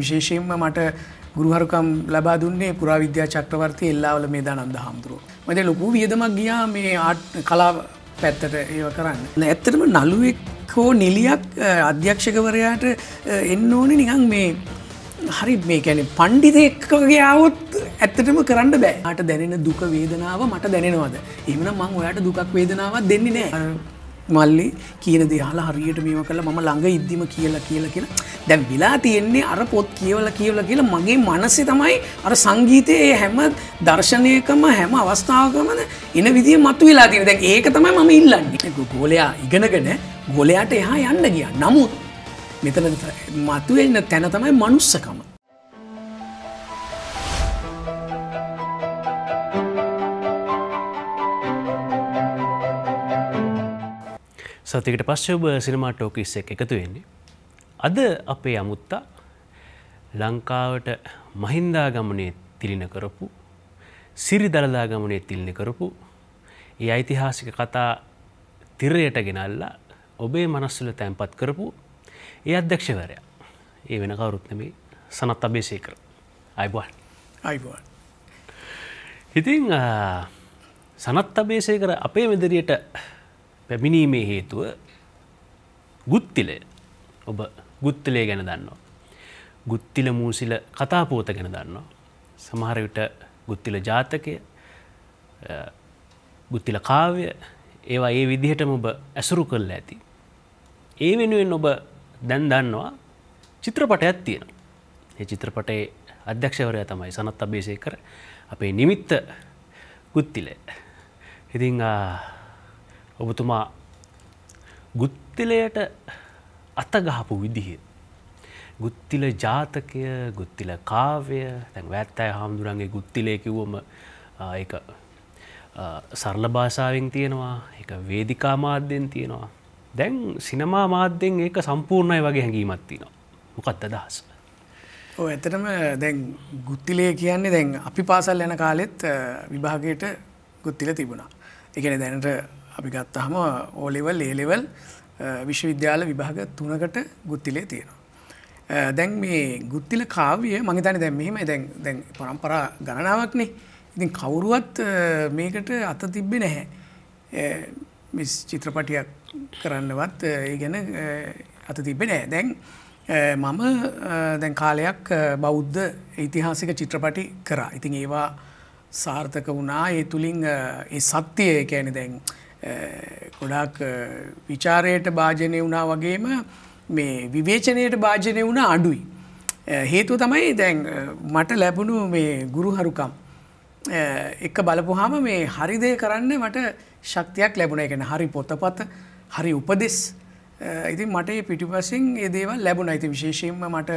විශේෂයෙන්ම මට ගුරුහරුකම් ලබා දුන්නේ පුරාවිද්‍යා චක්‍රවර්ති එල්ලාවල මේ දානන්ද හාමුදුරුවෝ. මම දැන් ලොකු වියදමක් ගියා මේ ආට් කලා පැත්තට ඒව කරන්න. ඇත්තටම නළුවෙක් හෝ නිලියක් අධ්‍යක්ෂකවරයාට එන්න ඕනේ නිකන් මේ හරි මේ කියන්නේ පඬිතෙක්ගේ આવොත් ඇත්තටම කරන්න බෑ. මට දැනෙන දුක වේදනාව මට දැනෙනවද? එහෙනම් මම ඔයාට දුකක් වේදනාවක් දෙන්නේ නෑ. මල්ලි කියන දෙහලා හරියට මේම කළ මම ළඟ ඉද්දිම කියලා කියලා කියලා දැන් විලා තියෙන්නේ අර පොත් කියවල කියවල කියලා මගේ මනසේ තමයි අර සංගීතයේ ඒ හැම දර්ශනයකම හැම අවස්ථාවකමද එන විදිය මතු වෙලා තියෙන දැන් ඒක තමයි මම ඉල්ලන්නේ ගෝලයා ඉගෙනගෙන ගෝලයාට එහා යන්න ගියා නමුත් මෙතන මතුවෙන්න තැන තමයි මනුස්සකම සතිකට පස්සේ ඔබ සිනමා ටෝකීස් එක එකතු වෙන්නේ. අද අපේ අමුත්තා ලංකාවට මහින්දා ගමනේ තිලින කරපු සිරි දළදා ගමනේ තිලින කරපු ඒ ඓතිහාසික කතා තිරයට ගෙනල්ලා ඔබේ මනස්සුල තැන්පත් කරපු ඒ අධ්‍යක්ෂවරයා. ඒ වෙන කවුරුත් නෙමේ සනත් අබේසේකර. අයිබෝන්. අයිබෝන්. ඉතින් සනත් අබේසේකර අපේ මෙදිරියට පැමිණීමේ හේතුව ගුත්තිලය ඔබ ගුත්තිලේ ගැන දන්නවා. ගුත්තිල මූසිල කතාපෝත ගැන දන්නවා. සමහරවිට ගුත්තිල ජාතකය ගුත්තිල කාව්‍ය ඒවා ඒ විදිහටම ඔබ ඇසුරු කරලා ඇති. ඒ වෙනුවෙන් ඔබ දැන් දන්නවා චිත්‍රපටයක් තියෙනවා. ඒ චිත්‍රපටේ අධ්‍යක්ෂවරයා තමයි සනත් අබේසේකර අපේ නිමිත්ත ගුත්තිලේ. ඉතින් ඔබතුමා ගුත්තිලයට අතගහපු විදිහ. ගුත්තිල ජාතකය ගුත්තිල කාවය තැන් වැත්තෑ හාමුදුරන්ගේ ගුත්තිලය කිව්වම එක සරල භාෂාවෙන් තියෙනවා එක වේදිකා මාධ්‍යෙන් තියෙනවා. දැන් සිනමා මාධ්‍යෙන් ඒක සම්පූර්ණය වගේ හැඟීමත් තිනවා. මොකත් අදහස. ඇතටම දැන් ගුත්තිලය කියන්නේ දැන් අපි පාසල් යන කාලෙත් විභාගයට ගුත්තිල තිබුණා. එකන දැනට අපි ගත්තහම ඕලෙවල් ඒලෙවල් විශ්වවිද්‍යාල විභාග තුනකට ගුත්තිලේ තියෙනවා. දැන් මේ ගුත්තිල කාවය මගේතන දැන් මෙහෙම දැන් දැන් පරම්පරා ගණනාවක්නේ ඉතින් කවුරුවත් මේකට අත තිබ්බෙ නැහැ. මිස් චිත්‍රපටියක් කරන්නවත් ඒ ගැන අත තිබෙන දැන් මම දැන් කාලයක් බෞද්ධ ඉතිහාසික චිත්‍රපටි කරා ඉතින් ඒවා සාර්ථක වුණා ඒ තුළින් ඒ සත්‍යය කෑන දැන් ගොඩාක් විචාරයට භාජනය වුණා වගේම මේ විවේචනයට භාජනය වුණ අඩුයි. හේතුව තමයි දැන් මට ලැබුණු මේ ගුරුහරුකම්. එක බලපුහාම මේ හරිදය කරන්න මට ශක්තියක් ලැබුණ එකන හරි පොතපත හරි උපදෙස් ඉති මට පිටිපසින් ඒදේව ලැබුණ ඇති විශේෂයෙන්ම මට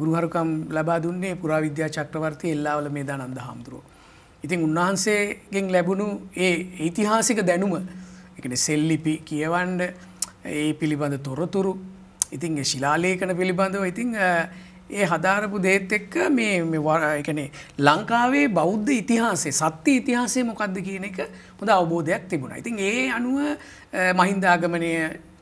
ගෘහරුකම් ලබා දුන්නේ පුරාවිද්‍යා චක්‍රවර්තය එල්ලාවල මේ දා නන්ද හාමුදුරුවෝ. ඉතින් උන්වහන්සේගෙන් ලැබුණු ඒ ඉතිහාසික දැනුම එකන සෙල්ලිපි කියවන්ඩ ඒ පිළිබඳ තොරතුරු ඉතින් ශිලාලේකන පිළිබඳව ඉතිං ඒ හදාරපු දේත් එක්ක මේ එකනේ ලංකාවේ බෞද්ධ ඉතිහාසේ සත්‍ය ඉතිහාසේ මොකක්ද කියන එක හොඳ අවබෝධයක් තිබුණ. ඉතින් ඒ අනුව මහින්දාගමනය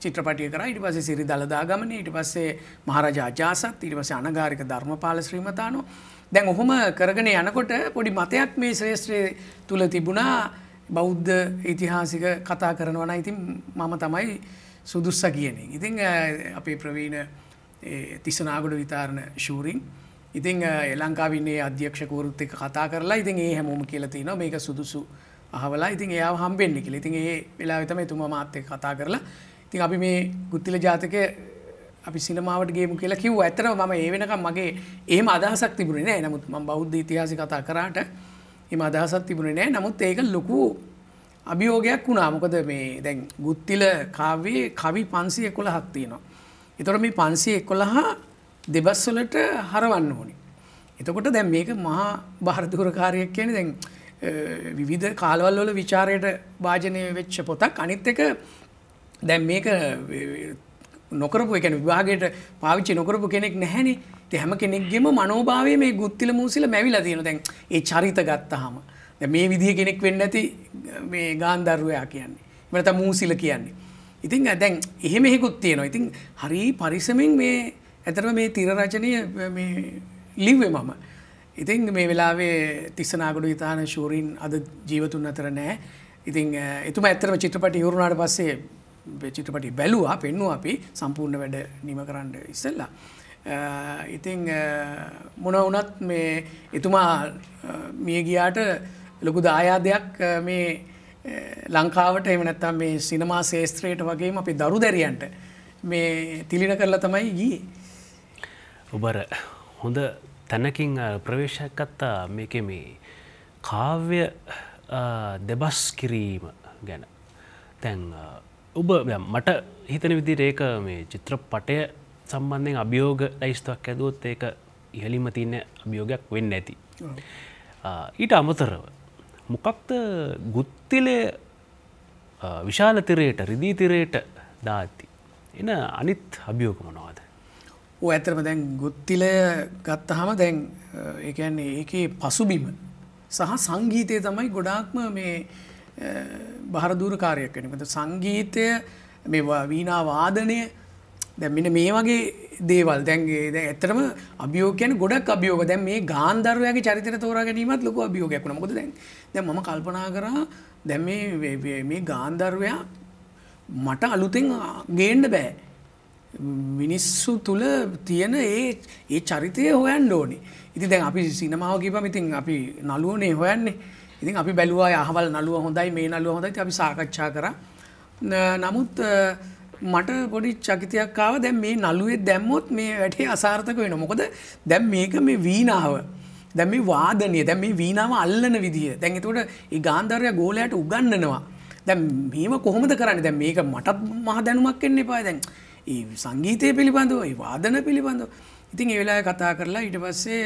චිත්‍රපටිය කර ඉට පසේ සිරි දළදාගමන ඉට පස්සේ මහරජා ජාසත් ඉට පසේ අනගාරික ධර්මපාල ශ්‍රීමතානෝ දැන් ඔහොම කරගෙන යනකොට පොඩි මතයක් මේ ශ්‍රේෂ්ත්‍රය තුළ තිබුණා බෞද්ධ ඉතිහාසික කතා කරනවන ඉතින් මම තමයි සුදුස්ස කියන. ඉතිං අපේ ප්‍රවීණ තිස්සනාගොඩ විතාරණ ශූරින්. ඉතිං එලංකාවින්නේ අධ්‍යක්ෂකවරුත් එක කතා කරලා ඉතින් ඒ හැමෝම කියලති න මේක සුදුසු අහවලා ඉතින් එයා හම්බෙන්න්න කියල ඉතින් ඒ වෙලා වෙතම තුම මාත්‍යක කතා කරලා ඉතින් අපි මේ ගුත්තිල ජාතක අපි සිනමාවට ගේමු කියලා කිව් ඇතර ම ඒ වෙනකම් මගේ ඒම අදහසක් තිබුණේ නෑ නමුත් ම බෞද්ධ ඉතිහාසි කතා කරාට එම අදහසක් තිබුණේ නෑ නමුත් ඒක ලොකු අභියෝගයක් වුණා මොකද මේ දැන් ගුත්තිල කාවේ කවි පන්සිය කොළ හත්තියනවා. එතොට මේ පන්සිය එකොළහා දෙබස්වලට හරවන්න ඕනි. එතකොට දැන් මේක මහා භාරදුරකාරයක් කියන දැන් විවිධ කාලවල්වල විචාරයට භාජනය වෙච්ච පොතක් අනිත් එක දැන් මේක නොකරපු එකැන විවාගයට පාවිච්චි නොකරපු කෙනෙක් නැහැනි හැම කෙනෙක්ගෙම මනෝභාවේ මේ ගුත්තිල මූසිල මැවිල තියෙන දැන් ඒ චරිත ගත්තහම මේ විදිහ කෙනෙක් වෙන්න ඇති මේ ගාන්දර්වයා කියන්නේ මනත මූසිල කියන්නේ ඉතින් දැන් එහෙම එහෙකුත් තියෙනවා ඉතින් හරි පරිසමෙන් මේ ඇතරම මේ තිරරචනය ලිව්වේ මම ඉතින් මේ වෙලාවේ තිස්සනාගඩු ඉතාන ශූරීන් අද ජීවතුන් අතර නෑ ඉතින් එතුම ඇතරම චිත්‍රපට යවරුණාට පස්සේ චිත්‍රපටි බැලුවා පෙන්නුව අපි සම්පූර්ණ වැඩ නිම කරන්න ඉස්සල්ලා. ඉතිං මොන වනත් මේ එතුමා මිය ගියාට ලොකු දායාදයක් මේ ලංකාවට එම නැත්තම් මේ සිනමා ශේස්ත්‍රයට වගේම අපි දරු දැරියන්ට මේ තිලින කරලා තමයි ගී. ඔබර හොඳ තැනකින් ප්‍රවේශයක් කත්තා මේක මේ කාව්‍ය දෙබස් කිරීම ගැන තැන් ඔබ මට හිතන විදි ඒක මේ චිත්‍රපටය සම්බන්ධයෙන් අභියෝග ලයිස්තුවක් ඇදුවොත් ඒක ඉහලිම තියන අභියෝගයක් වෙන්න ඇති. ඊට අමතරව මොකක්ද ගුත්තිලය විශාලතිරයට රිදීතිරයට දාති. එන අනිත් අභියෝග මොනවාද. ඕ ඇතරම දැන් ගුත්තිලය ගත්තහම දැන් ඒකන්නේ ඒකේ පසුබිම සහ සංගීතය තමයි ගොඩාක්ම මේ බහරදූර කාරයක් වෙනකද සංගීතය මේ වීනා වාදනය දැ මෙන මේ වගේ දේවල් දැන්ගේ ද ඇතරම අභියෝකයන ගොඩක් අභියෝග දැන් මේ ගාන්ධර්වයාගේ චරිතර තෝර ගැනීමත් ලොක අභියෝගයක් නොකොද දැන් දැ ම කල්පනා කරා දැ මේ ගාන්ධර්වයා මට අලුතෙන් ගේන්ඩ බෑ මිනිස්සු තුළ තියෙන ඒ ඒ චරිතය හොයන් ඕනේ ඉති දැන් අපි සිනමාව කිපම ඉතින් අපි නලුවනේ හොයන්නේ ඉතින් අපි බැලුවා යහවල් නළුව හොඳයි මේ නළුව හොඳයි අපි සාකච්ඡා කරා නමුත් මට පොඩි චකිතයක් ආව දැන් මේ නළුවේ දැම්මොත් මේ වැඩේ අසාර්ථක වෙනවා මොකද දැන් මේක මේ වීණාව දැන් මේ වාදනය දැන් මේ වීණාව අල්ලන විදිය දැන් එතකොට ඒ ගාන්ධාරය ගෝලයට උගන්වනවා දැන් මේව කොහොමද කරන්නේ දැන් මේක මටත් මහ දැනුමක් එන්න එපා දැන් ඒ සංගීතය පිළිබඳව ඒ වාදන පිළිබඳව ඉතින් ඒ වෙලාවේ කතා කරලා ඊට පස්සේ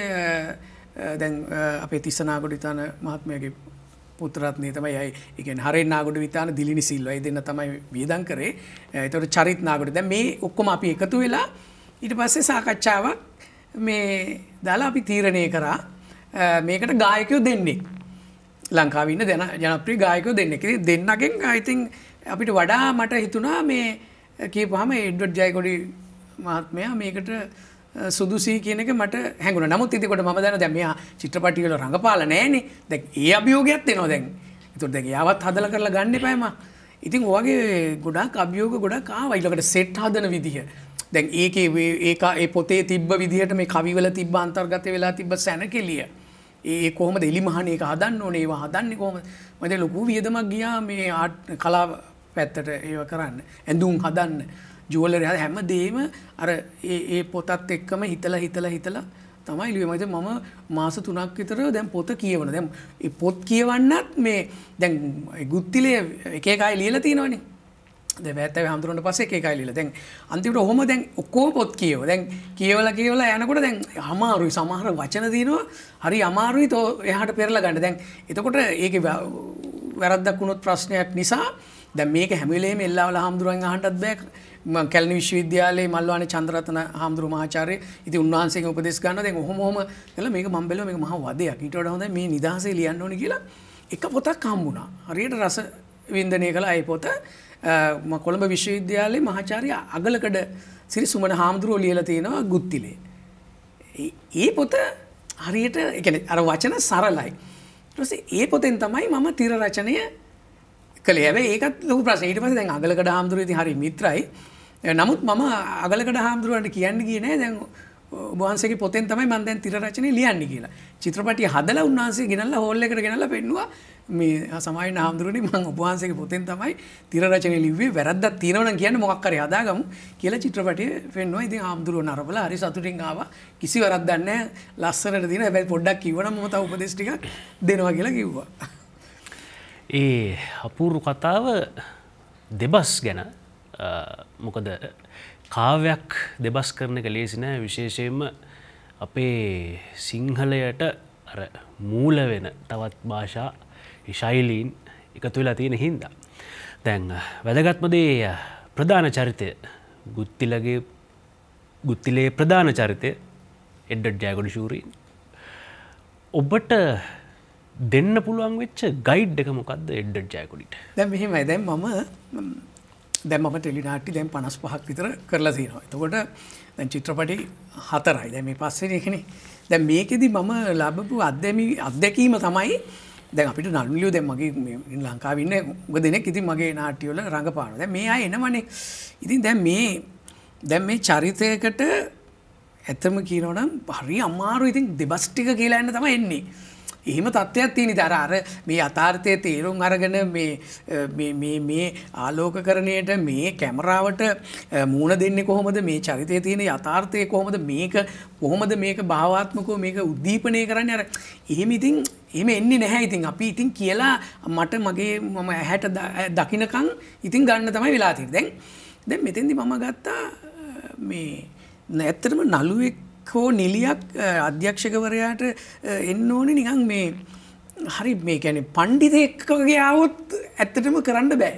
දැන් අපේ තිස්සනාගොඩ ඉතාන මහත්මයගේ පුතරත්නය තමයි යයි එකෙන් හරි නාගොඩ විතාන දිලිනි සිල්වයි දෙන්න තමයි වියදන් කරේ එතට චරිත් නාගොඩ දැ මේ ඔක්කොම අපි එකතු වෙලා ඊට පස්සේ සාකච්ඡාවක් මේ දාලා අපි තීරණය කරා මේකට ගායකයෝ දෙන්නේ ලංකාවන්න දෙන ජනප්‍රී ගායකෝ දෙන්න කිරි දෙන්නගෙන් අයිතින් අපිට වඩා මට හිතුනා මේ කියපුහම එඩ්ඩොඩ් ජයකොඩි මහත්මයා මේකට සුදුසී කියනක මට හැඟුණ නමුත් ඉතිකොට ම දැන දැම චිත්‍රපටිකල රඟපාල නෑනේ දැ ඒ අභියෝගයක් එනවා දැන් තුර දැ යාවත් හදල කරලා ගන්න පෑම ඉතින් ඔගේ ගොඩක් අභියෝග ගොඩක් ආවයිලකට සෙට් හදන විදිහ දැන් ඒකේ ඒකා ඒ පොතේ තිබ්බ විදිහට මේ කවිවල තිබ අන්තර්ගත වෙලා තිබ සැන කෙලිය ඒ කොහම දෙලි මහන ඒක හදන්න ඕනේ ඒවා හදන්න කොහම මද ලොකු වියදමක් ගියා මේ ආට් කලා පැත්තට ඒව කරන්න ඇඳුම් හදන්න ජුවලර හ හැම දේම අර ඒ පොතත් එක්කම හිතල හිතල හිතල තමයි ලියමද මම මාස තුනක් විතර දැන් පොත කියවන දැම් පොත් කියවන්නත් මේ දැන් ගුත්තිලය එකකායි ලියල තියෙනවනේ දැවැත්තව හමුදුරට පසේ එකයි ලිල දැන් අන්තිමට හොම දැන් ඔක්කෝ පොත් කියව දැන් කියවල කියවල යනකොට දැන් හමාරුයි සමහර වචන දීනවා හරි අමාරුයි තෝ එහට පෙරලා ගන්න දැන් එතකොට ඒක වැරද්දක් වුණොත් ප්‍රශ්නයක් නිසා දැ මේක හැමිලේම එල්ලාවල හාමුදුරුවන් අහන්ටත් බැක් කැලනි විශ්වවිද්‍යාලයේ මල්වාන චන්ද්‍රරතන හාමුදුරු මහාචාර්ය ඉති උන්වහන්සේ උපදෙස් ගන්න දැන් ඔහොමම කළා මේක මම බැලුවා මේක මහා වදයක් ඊට වඩා හොඳයි මේ නිදහසේ ලියන්න ඕනේ කියලා එක පොතක් හම්බුණා හරියට රස වින්දනය කළා ඒ පොත කොළඹ විශ්වවිද්‍යාලයේ මහාචාර්ය අගලකඩ සිරි සුමන හාමුදුරුවෝ ලියලා තියෙනවා ගුත්තිලේ ඒ පොත හරියට ඒ කියන්නේ අර වචන සරලයි ඊට පස්සේ ඒ පොතෙන් තමයි මම තිර රචනය කළේ හැබැයි ඒකත් ලොකු ප්‍රශ්නේ ඊට පස්සේ දැන් අගලකඩ හාමුදුරුවෝ ඉතින් හරි මිත්‍රයි නමුත් මම අගලකඩ හාමුදුරුවන්ට කියන්න ගියේ නෑ දැන් ඔබවහන්සේගේ පොතෙන් තමයි මම දැන් තිර රචනය ලියන්නේ කියලා. චිත්‍රපටිය හදලා උන්වහන්සේ ගෙනල්ලා හෝල් එකට ගෙනල්ලා පෙන්නුවා මේ සමායින හාමුදුරනේ මම ඔබවහන්සේගේ පොතෙන් තමයි තිර රචනය ලිව්වේ වැරද්දක් තියෙනවා නම් කියන්න මොකක් හරි හදාගමු කියලා චිත්‍රපටිය පෙන්නුවා. ඉතින් හාමුදුරුවෝ නරඹලා හරි සතුටින් ආවා. කිසි වැරද්දක් නැහැ. ලස්සනට දින හැබැයි පොඩ්ඩක් කිව්වනම් මම තව උපදේශ ටිකක් දෙනවා කියලා කිව්වා. ඒ අපූරු කතාව දෙබස් ගැන මොකද කාවයක් දෙබස් කරන එක ලේසිනෑ විශේෂයෙන්ම අපේ සිංහලයට අර මූල වෙන තවත් භාෂා ශෛලීන් එකතු වෙලා තියෙන හින්දා. දැන් වැදගත්මදේ ප්‍රධාන චරිතය ගුත්තිලගේ ගුත්තිලේ ප්‍රධාන චරිතය එඩ්ඩ ජයගොඩ ශූරීන්. ඔබට දෙන්න පුළුවන් වෙච්ච ගයිඩ් එක මොකක්ද එඩ්ඩ ජයකුඩිට දැ මෙහෙමයි දැන් මම දැම ටෙලිනාටි දැම් පනස් පහක් විතර කරලා තියෙනවා එතකොට දැන් චිත්‍රපටි හතරයි දැම පස්සෙනයකන දැ මේකෙදි මම ලබපු අත්දැමි අත්දැකීම තමයි දැන් අපිට නල්ලියෝ දැන් මගේ ලංකාවින්න ග දෙනෙක් ඉති මගේ නාටියවල රඟපාන දැ මේ අය එනවනේ ඉතින් දැන් මේ දැන් මේ චරිතයකට ඇතම කියනවනම් පරි අමාරු ඉතින් දෙබස්ටික කියලා එන්න තම එන්නේ එහෙම තත්ත්වයක් තියෙන ඉතින් අර අර මේ යථාර්ථයේ තීරුම් අරගෙන මේ මේ මේ ආලෝකකරණයට මේ කැමරාවට මූණ දෙන්නේ කොහොමද මේ චරිතයේ තියෙන යථාර්ථය කොහොමද මේක කොහොමද මේක භාවාත්මකව මේක උද්දීපනය කරන්නේ අර එහෙම ඉතින් එහෙම එන්නේ නැහැ ඉතින් අපි ඉතින් කියලා මට මගේ මම ඇහැට දකින්නකම් ඉතින් ගන්න තමයි වෙලා තියෙන්නේ දැන් දැන් මෙතෙන්දි මම ගත්තා මේ ඇත්තටම නළුවෙක් හෝ නිලියක් අධ්‍යක්ෂකවරයාට එන්න ඕනේ නිකන් මේ හරි මේ ගැන පණ්ඩිතෙක්කගේ ආවොත් ඇත්තටම කරන්න බෑ.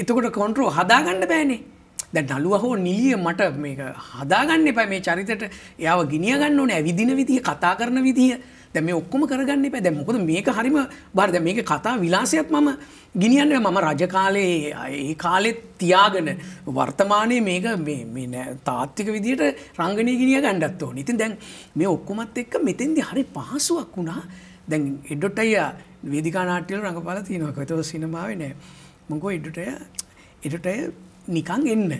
එතකොට කොන්ට්‍රෝ හදාගන්න බෑනේ දැ නලුව හෝ නිලිය මට මේක හදාගන්න එපයි මේ චරිතට එයාව ගිනියගන්න ඕනේ ඇවිදින විදිහ කතා කරන විදිහ දැම ඔක්කොම කරගන්න පැ දැ මොකද මේක හරිම බර්ද මේක කතා විලාසයත් මම ගිනියන්න මම රජකාලයේ ඒ කාලෙත් තියාගෙන වර්තමානය මේක තාත්තික විදිට රංගනය ගිනිය ගණ්ඩත් ඕ නිතින් දැන් මේ ඔක්කොමත් එක්ක මෙතෙන්දි හරි පහසුවක් වුණා දැන් එඩොට අයිය වේදිකානාට්‍යල රඟපාල තියෙනවකතව සිනමාවේ නෑ මොකෝ එඩටය එඩටය නිකං එන්න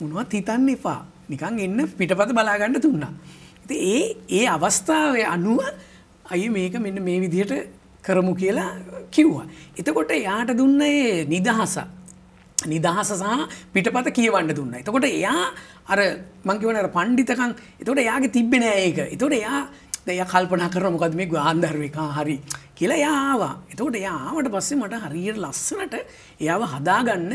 මොනුවත් හිතන්න එපා නිකං එන්න පිටපත බලාගන්න තුන්නා ඒ ඒ අවස්ථාව අනුව අය මේක මෙන්න මේ විදිහට කරමු කියලා කිව්වා. එතකොට එයාට දුන්න ඒ නිදහස. නිදහස සහ පිටපත කියවන්න දුන්න. එතකොට එයා අර මංකිවන පණ්ඩිතකං එතකොට එයාගේ තිබෙනෑ ඒක. එතකොට එයා දෙය කල්පනා කරන මොකද මේ ගාන්ධර්වකා හරි කියලා යාවා. එතකොට එයා ආවට පස්සේ මට හරියට ලස්සනට එයාව හදාගන්න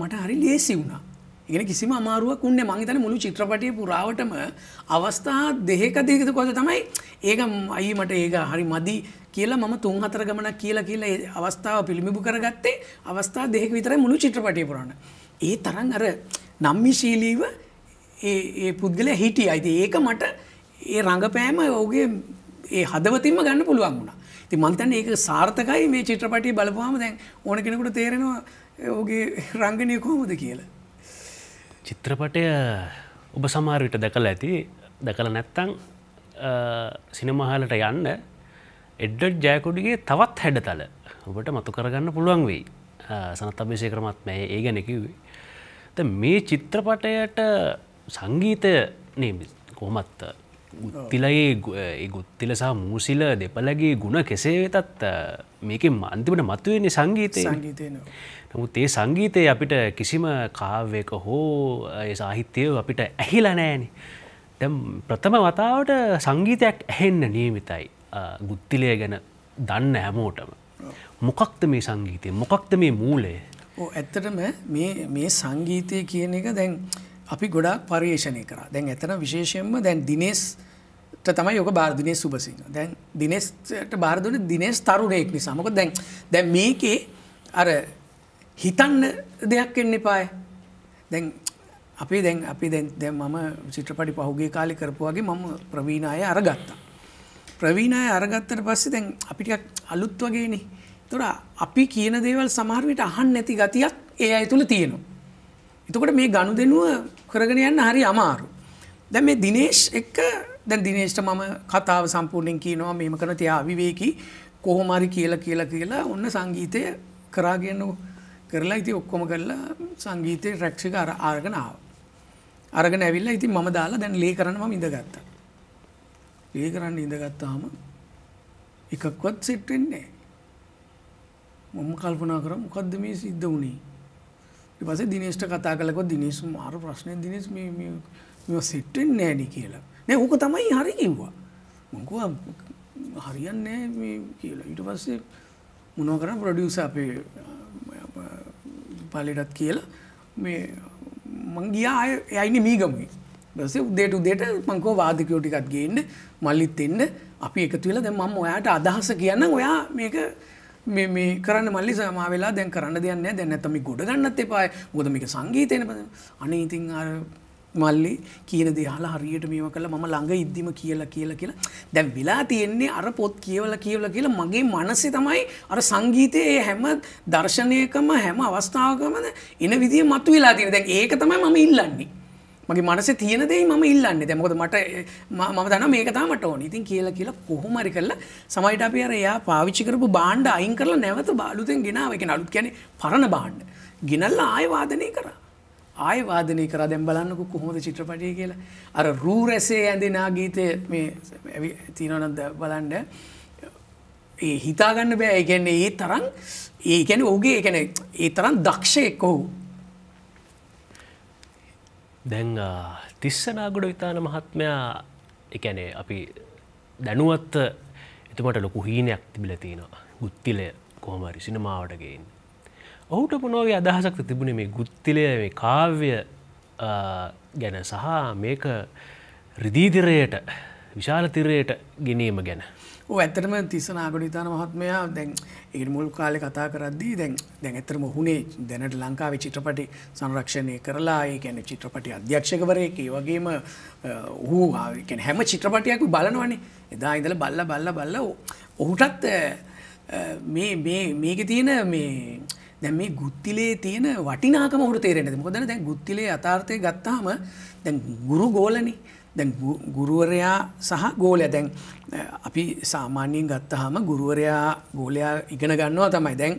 මට හරි ලේසි වුණා. ඉගෙන කිසිම අමාරුවක් උන්නේ මං හිතන්නේ මුළු චිත්‍රපටිය පුරාවටම අවස්ථා දෙකක දෙකක කොහොමද තමයි ඒක අයියේ මට ඒක හරි මදි කියලා මම තුන් හතර ගමනක් කියලා කියලා ඒ අවස්ථාව පිළිඹු කරගත්තේ අවස්ථා දෙකක විතරයි මුළු චිත්‍රපටිය පුරාණ. ඒ තරම් අර නම්මිශීලීව ඒ ඒ පුද්ගලයා හිටියා. ඉතින් ඒක මට ඒ රංගපෑම ඔහුගේ ඒ හදවතින්ම ගන්න පුළුවන් වුණා. ඉතින් මං හිතන්නේ ඒක සාර්ථකයි මේ චිත්‍රපටිය බලපුවාම දැන් ඕන කෙනෙකුට තේරෙනවා ඔහුගේ රංගනය කොහොමද කියලා. චිත්‍රපටය ඔබ සමාරවිට දැකල ඇති දැකළ නැත්තං සිනමහලට යන්න එඩ්ඩ ජයකොඩිගේ තවත් හැඩ තල ඔබට මතු කරගන්න පුළුවන් වෙයි සනත් අභිෂය ක්‍රමත්ම ඒ ගැනකිවේ. මේ චිත්‍රපටයට සංගීතය නේමි කොහොමත්තා ගුත්තිලයේ ගුත්තිල සහ මූසිල දෙපලගේ ගුණ කෙසේ වෙතත් මේක මන්තිමට මත්තුවෙන්නේ සංගීතය නමුත් ඒ සංගීතය අපිට කිසිම කාව්‍යක හෝ සාහිත්‍යය අපිට ඇහිලා නෑන දැම් ප්‍රථම වතාවට සංගීතයක් ඇහෙන්න නියමිතයි ගුත්තිලය ගැන දන්න හැමෝටම මොකක්ද මේ සංගීතය මොකක්ද මේ මූලය ඇත්තටම මේ සංගීතය කියන එක දැන් අපි ගොඩක් පර්යේෂණය කරා දැන් ඇතන විශේෂයෙන්ම දැන් දිනෙස් තමයි යක බාර්ධනය සුබසින දැන් දිනෙස්ට බාර්දුන දිනෙස් තරුණයෙක් නිසාමක දැන් දැ මේකේ අර හිතන්න දෙයක් එන්න එපාය දැන් අපි දැන් අපි දැන් දැ මම චිත්‍රපටි පහුගේ කාලි කරපුවාගේ මම ප්‍රවීණය අරගත්තා. ප්‍රවීණය අරගත්තට පස්සේ දැන් අපිටක් අලුත් වගේනේ තොර අපි කියන දේවල් සමහරවිට අහන් නැති ගතියක් ඒ අය තුළ තියෙනවා. එතකොට මේ ගණු දෙනුව කරගෙන යන්න හරි අමාරු. දැ මේ දිනේශ් එක දැන් දිනේෂ්ට මම කතාව සම්පූර්ණයෙන් කියනවා මෙහෙම කරන තියා අවිවේකී කොහොම හරි කියලා කියලා කියලා ඔන්න සංගීතය කරාගෙනු කරලා ඉතින් ඔක්කොම කරලා සංගීතයේ රැක්ස් එක අරගෙන ආවා. අරගෙන ඇවිල්ලා ඉතින් මම දාලා දැන් ලේ කරන්න මම ඉඳගත්තා. ලේ කරන්න ඉඳගත්තාම එකක්වත් සෙට් වෙන්නේ නැහැ. මම කල්පනා කරා මොකද්ද මේ සිද්ධ වුනේ? ඊට පස්සේ දිනේෂ්ට කතා කළකොත් දිනේෂ් මාර ප්‍රශ්නේ දිනේෂ් මේ මේ මේවා සෙට් වෙන්නේ නැහැ නේ කියලා. නෑ ඕක තමයි හරි කිව්වා මංකුව හරියන්නේ කියලා ඊට පස්සේ මොනව කරන්න ප්‍රඩියස් අපේ පාලටත් කියලා මේ මංගියා යයින මීගමගේ දස උදේට උදේට මංකෝ වාධකයෝටිකත් ගේන්න මල්ලිත් එන්න අපි එකතු වෙලා දැ මම ඔයාට අදහස කියන්න ඔයා මේක මේ කරන්න මල්ලි සමාවෙලා දැන් කරන්න දෙන්න දැන් ඇතමි ගොඩ ගන්නත් එපායි ගොදමික සංගීතයන පද අනේ ඉතින් අර මල්ලි කියන දෙහලා හරියට මේම කළ මම ළඟ ඉද්දිම කියලා කියලා කියලා දැන් වෙලා තියෙන්නේ අර පොත් කියවල කියවල කියලා මගේ මනසේ තමයි අර සංගීතයේ හැම දර්ශනයකම හැම අවස්ථාවකමද එන විදිය මතු වෙලා තියෙන දැන් ඒක තමයි මම ඉල්ලන්නේ මගේ මනස තියෙන දෙයි මම ඉල්ලන්නේ දැන් මොකද මට මම දන්නවා මේක තමයි මට ඕනේ. ඉතින් කියලා කියලා කොහොම හරි කරලා සමහරට අපි අර එයා පාවිච්චි කරපු භාණ්ඩ අයින් කරලා නැවත අලුතෙන් ගෙනාවා. ඒ කියන්නේ අලුත් කියන්නේ පරණ භාණ්ඩ. ගෙනල්ලා ආය වාදනය කරා. ආය වාදනය කරා දැම් බලන්නකු කොහොමද චිත්‍රපටය කියලා අර රූරැසේ ඇඳෙනා ගීතය මේ තිනොනද බලන්ඩ ඒ හිතාගන්න බෑ ඒගැන්නේ ඒ තරන් ඒකැන ඔහුගේ එකන ඒ තරම් දක්ෂයෙක් ඔහු දැන් තිස්සනාගොඩ විතාන මහත්මයා එකැනේ අපි දැනුවත් එතුමට ලොකු හීනයක් තිබිලතිනවා ගුත්තිලය කොහමරි සිනමාවටගේන්න ඔහුට මොනෝගේ අදහසක්ත තිබුණ මේ ගුත්තිලය මේ කාව්‍ය ගැන සහ මේක රිදීතිරයට විශාලතිරයට ගෙනීම ගැන ඇතරම තිසන ආගනිතාන මහත්මයා දැන් ඒ මුල් කාලෙ කතා කරද්දී දැන් දැන් ඇතරම හුණේ දැනට ලංකාවේ චිත්‍රපටි සංරක්ෂණය කරලා ඒ ගැන චිත්‍රපටි අධ්‍යක්ෂකවරයක ඒ වගේම ඔහු හැම චිත්‍රපටයක් බලනවනේ එදා ඉඳල බල්ල බල්ල බල්ල ඔහුටත් මේ මේක තියෙන මේ දැ මේ ගුත්තිලේ තියෙන වටිනාකම හුට තේරෙනද මොදන දැ ගුත්තිලේ අතාර්ථය ගත්තාම දැ ගුරු ගෝලනි දැ ගුරුවරයා සහ ගෝලය දැන් අපි සාමාන්‍යයෙන් ගත්තහම ගුරුවරයා ගෝලයා ඉගෙන ගන්නවා තමයි දැන්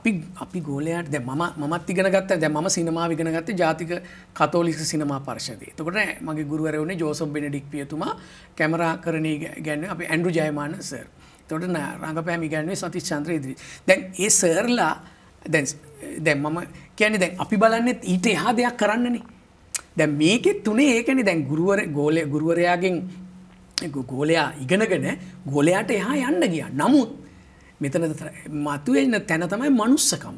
අපි අපි ගෝලයාට දැ ම මත් ඉගෙන ගත්ත දැ ම සිනමා ඉගෙන ගත්ත ජාතික කතෝලික සිනමා පර්ශදය තකොට මගේ ගුරුවරවුණේ ජෝසම් බෙනඩික් පියතුමා කැමරා කරණී ගැන්න අප ඇන්ඩු ජයමාන සර් තොට රඟපෑමි ගැන්නේ සති චන්ත්‍රයේදී දැන් ඒ සර්ලා දැන් දැන් මම කියන්නේ දැන් අපි බලන්නෙත් ඊට එහා දෙයක් කරන්නනේ. දැන් මේකෙත් තුනේ ඒකනේ දැන් ගුරුවර ගෝලය ගුරුවරයාගෙන් ගෝලයා ඉගෙනගෙන ගෝලයාට එහා යන්න ගියා. නමුත් මෙතන මතුවෙන තැන තමයි manussකම.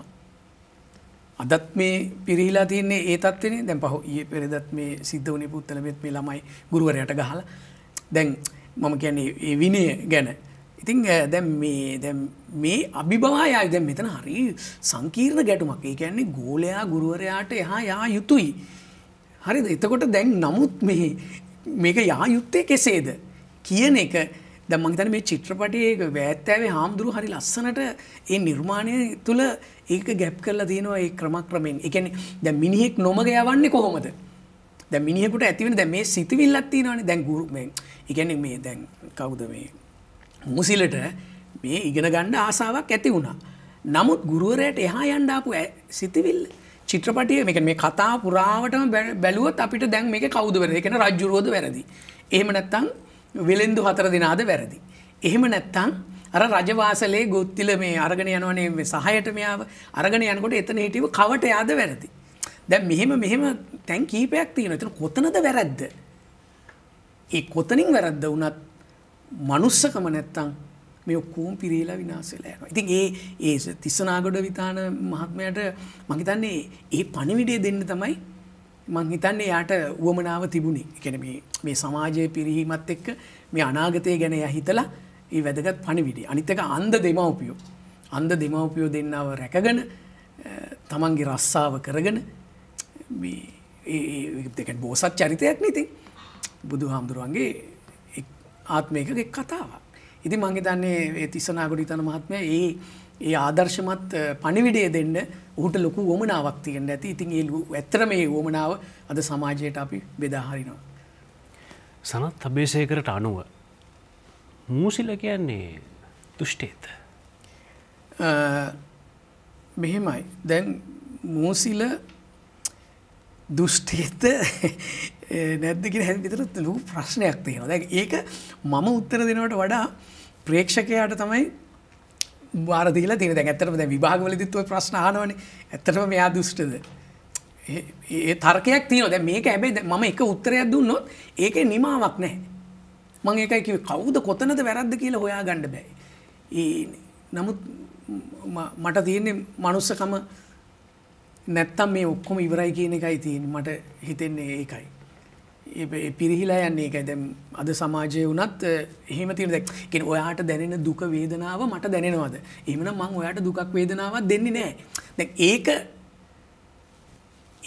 අදත් මේ පිරිහිලා තියන්නේ ඒ තත්වෙනේ දැන් පහ ඒ පෙරදත් මේ සිද්ධ වනේ පුත්තලමෙත් මේ ළමයි ගුරුවරයට ගහලා දැන් මම කියන්නේ ඒ විනය ගැන ඉතිං දැ මේ දැ මේ අභිභවායයි දැ මෙතන හරි සංකීර්ණ ගැටුමක් ඒ කියන්නේ ගෝලයා ගුරුවරයාට එහා යා යුතුයි. හරි එතකොට දැන් නමුත් මෙහි මේක යා යුත්තේ කෙසේද කියන එක දමන්තන මේ චිත්‍රපටයේ වැෑත්තෑවේ හාමුදුරු හරි ලස්සනට ඒ නිර්මාණය තුළ ඒක ගැප් කරලා තියෙනවා ඒ ක්‍රම ක්‍රමෙන් එකන දැ මිනිහෙක් නොමග යවන්නේ කොහොමද දැ මිනිහෙකුට ඇතිවෙන දැ මේ සිතිවිල්ලත් තියෙනවානේ දැන් ගුරුමෙන් එකන මේ දැන් කවුද මේ මුසිලට මේ ඉගෙන ගණ්ඩ ආසාවක් ඇති වුණා. නමුත් ගුරුවරයට එහා යන්ඩාපු සිතිවිල් චිත්‍රපටිය මේක මේ කතා පුරාවටම බැලුවත් අපිට දැන් මේක කවුදවර එකන රජ්ජුරුවෝද වැරදි. එහෙම නැත්තං වෙලෙන්දු හතර දෙනාද වැරදි. එහෙම නැත්තං අර රජවාසලේ ගොත්තිල මේ අරගෙන යනවනේ සහයට මෙයාව අරගෙන යනකොට එතන හිටිව කවට යාද වැරදි. දැන් මෙහෙම මෙහෙම තැන් කීපයක් තියෙන එතන කොතනද වැරද්ද. ඒ කොතනින් වැරද්ද වනත් මනුස්සකම නැත්තං මේ ඔක්කෝම් පිරේලා විනාසලා යනවා. ඉතින් ඒ ඒ තිස්සනාගොඩ විතාන මහත්මයාට මං හිතන්නේ ඒ පණිවිඩය දෙන්න තමයි මං හිතන්නේ යාට උවමනාව තිබුණේ. ඒ කියන්නේ මේ සමාජයේ පිරිහීමත් එක්ක මේ අනාගතය ගැන එයා හිතලා ඒ වැදගත් පණිවිඩය. අනිත් එක අන්ධ දෙමව්පියෝ. අන්ධ දෙමව්පියෝ දෙන්නව රැකගෙන තමන්ගේ රස්සාව කරගෙන මේ ඒ ඒ ඒ කියන්නේ බෝසත් චරිතයක් නේ ඉතින්. බුදුහාමුදුරන්ගේ ආත්මයකගේ කතාවක්. ඉති මංගේ දන්නේ තිස්සනාගොඩිතන මහත්මය ඒ ඒ ආදර්ශමත් පණිවිඩය දෙන්න ඌට ලොකු ෝමනාවක් තියෙන්ට ඇති ඉතින් ඒ ඇත්තර මේ ෝමනාව අද සමාජයට අපි බෙදාහරිනවා. සනත් අභේසයකරට අනුව මූසිල කියන්නේ තුෂ්ටේත. මෙහෙමයි දැන් මූසිල දෘෂ්ටිත නැද්දගෙන හැ විතරත් ලූ ප්‍රශ්නයක් තියෙන දැ ඒක මම උත්තර දෙනවට වඩා ප්‍රේක්ෂකයාට තමයි වාරදිල තින දැ ඇතරම දැ විභාගවලදිත්ව ප්‍රශ්න ආනවන ඇතරම මෙයා දුෂ්ටද ඒ තර්කයක් තියන දැ මේක ඇබේ මම එක උත්තරයක් දුන්නොත් ඒක නිමාවක් නෑ මං ඒකයි කිව කවුද කොතනද වැරද්ද කියලා හොයා ගණ්ඩ බැයි ඒ නමුත් මට තියන්නේ මනුස්සකම නැත්තම් මේ ඔක්කොම ඉවරයි කියන එකයි තියෙන මට හිතෙන්නේ ඒකයි පිරිහිලා යන්නේ එක දැම් අද සමාජය වනත් එහෙම තිර දැක්ෙන ඔයාට දැනෙන දුක වේදනාව මට දැනෙනවාද එමන මං ඔයාට දුකක් වේදනාවක් දෙන්නේ නෑ දැ ඒක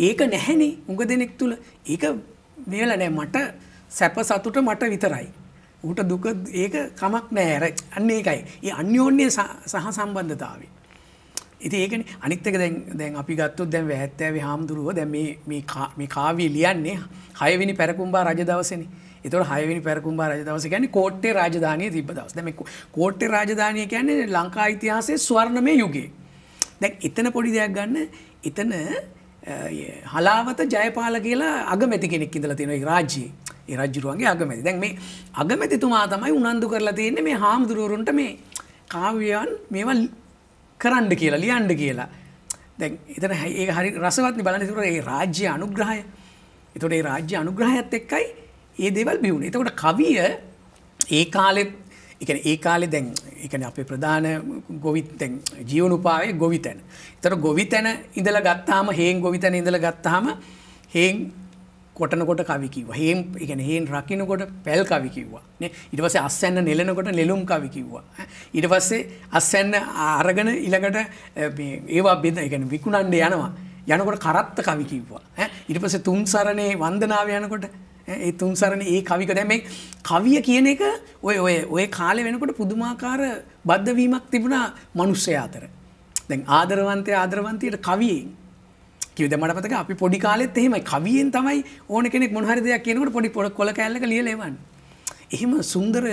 ඒක නැහැනේ උඟ දෙනෙක් තුළ ඒක මේල නෑ මට සැප සතුට මට විතරයි ඌට දුක ඒක කමක් නෑර අන්නේ එකයි ඒ අන්‍යෝන්‍ය සහ සම්බන්ධතාවේ ඉති ඒකන අනිත්තක දැන් දැන් අපි ගත්තු දැන් වැඇත්තෑ හාමුදුරුව දැ මේ කාවී ලියන්නේ හයවිනි පැරකුම්බා රජදවසන එතුට හයවිනි පැරකුම්බා රජදවස ගැන කෝට්ටේ රජධානය තිබ දවස් දැම කෝට්ටේ රජධානය කියන්නේ ලංකා ඉතිහාසේ ස්වර්ණමය යුගේ දැන් එතන පොඩි දෙයක් ගන්න එතන හලාවත ජයපාල කියලා අගමැති කෙනෙක් ඉඳල තියෙනයි රාජ්‍යයේ රජ්ජුරුවන්ගේ අගමැති දැන් මේ අගමැතිතුමා තමයි උනන්දු කරලා තියන්නේ මේ හාමුදුරුවරුන්ට මේ කාවයන් මේවල් කරන්න කියලා ලියන්ඩ කියලා දැන් එතන ඒ හරි රසවත්නි බලන්න තුර ඒ රාජ්‍ය අනුග්‍රහය එතොට ඒ රාජ්‍ය අනුග්‍රහයත් එක්කයි ඒ දේවල් බිවුණ එතකොට කවිය ඒ කාලෙත් එක ඒ කාලෙ දැන් එකන අපේ ප්‍රධාන ගොවිත්තැන් ජීවනුපාවේ ගොවිතැන තර ගොවිතැන ඉඳල ගත්තාම හේන් ගොවිතැන ඉඳල ගත්තාම හේන් කොටනකොට කවි කිව්වා. හේන් يعني හේන් රකින්නකොට පැල් කවි කිව්වා. නේ ඊට පස්සේ අස්සන්න නෙලනකොට නෙළුම් කවි කිව්වා. ඊට පස්සේ අස්සන්න අරගෙන ඊළඟට මේ ඒවා බෙද يعني විකුණන්න යනවා. යනකොට කරත්ත කවි කිව්වා. ඈ ඊට පස්සේ තුන්සරණේ වන්දනාව යනකොට ඒ තුන්සරණ ඒ කවික දැන් මේ කවිය කියන එක ඔය ඔය ඔය කාලේ වෙනකොට පුදුමාකාර බද්ධවීමක් තිබුණා මිනිස්සයා අතර. දැන් ආදරවන්තයා ආදරවන්තියට කවියෙන් කිවද මටපතක අපි පොඩි කාලෙත් එහෙමයි කවියෙන් තමයි ඕන කෙනෙක් මොහරි දෙයක් කියනකට පොඩි පොඩ කොල කෑල්ලක ලියලෙවන්. එහෙම සුන්දර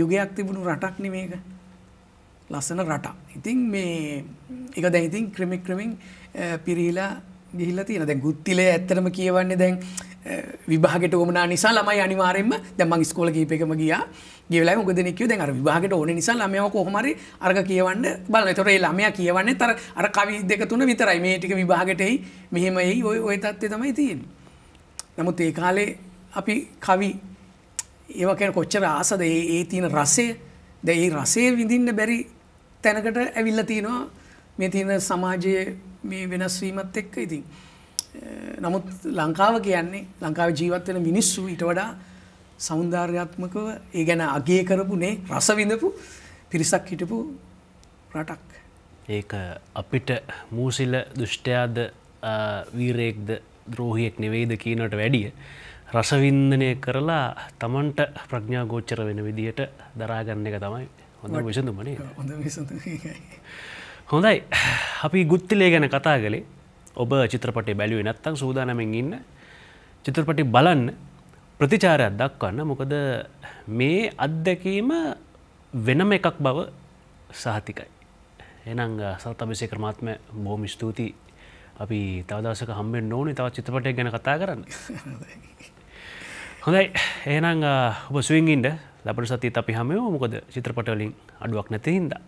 යුගයක් තිබුණු රටක් නෙමේක ලස්සන රට. ඉතින් මේ එක දැන් ඉතින් ක්‍රමික් ක්‍රමින් පිරිහිලා ගිහිල්ලා තියෙන දැන් ගුත්තිලේ ඇත්තටම කියවන්නේ දැන් විභාගයට වමනා නිසා ළමයි අනිවාර්යෙන්ම දැන් මං ඉස්කෝල කීප එකම ගියා ගෙවලා මොකද නිකව දැන් අර විභාගෙට ඕන නිසා ළමයා කොහොම හරි අරක කියවන්න බලන්න. ඒතකොට ඒ ළමයා කියවන්නේ අර අර කවි දෙක තුන විතරයි. මේ ටික විභාගෙට එයි මෙහෙම එයි ওই ওই தත්ත්වය තමයි තියෙන්නේ. නමුත් ඒ කාලේ අපි කවි ඒව කියන කොච්චර ආසද ඒ ඒ තියෙන රසය දැන් ඒ රසය විඳින්න බැරි තැනකට ඇවිල්ලා තිනවා මේ තියෙන සමාජයේ මේ වෙනස් වීමත් එක්ක ඉතින් නමුත් ලංකාව කියන්නේ ලංකාවේ ජීවත් වෙන මිනිස්සු ඊට වඩා සෞන්ධාර්යාත්මකව ඒ ගැන අගේ කරපු නේ රස විඳපු පිරිසක් හිටපු රටක්. ඒක අපිට මූසිල දෘෂ්ටයාද වීරයෙක්ද ද්‍රෝහියෙක් නෙවෙයිද කියනට වැඩිය. රසවින්දනය කරලා තමන්ට ප්‍රඥාගෝච්චර වෙන විදිහට දරාගන්න එක තමයි හොඳ විසඳුමනේ හොඳයි අපි ගුත්තිලේ ගැන කතා කළේ ඔබ චිත්‍රපටේ බැලුවේ නැත්තං සූදානමෙන් ඉන්න චිත්‍රපටි බලන්න ප්‍රතිචාරයක් දක්වන්න මොකද මේ අත්දැකීම වෙනම එකක් බව සහතිකයි. එනං සත් අභිසේ ක්‍රමාත්ම බෝම ස්තුති අපි තවදසක හම්බෙන් නෝන තව චිත්‍රපටය ගැන කතා කරන්න. හොඳයි ඒනං ඔබ ස්විංගින්ට ලබට සතිත් අපි හමයෝ මොකද චිත්‍රපටවලින් අඩුවක් නැතිහින්දා.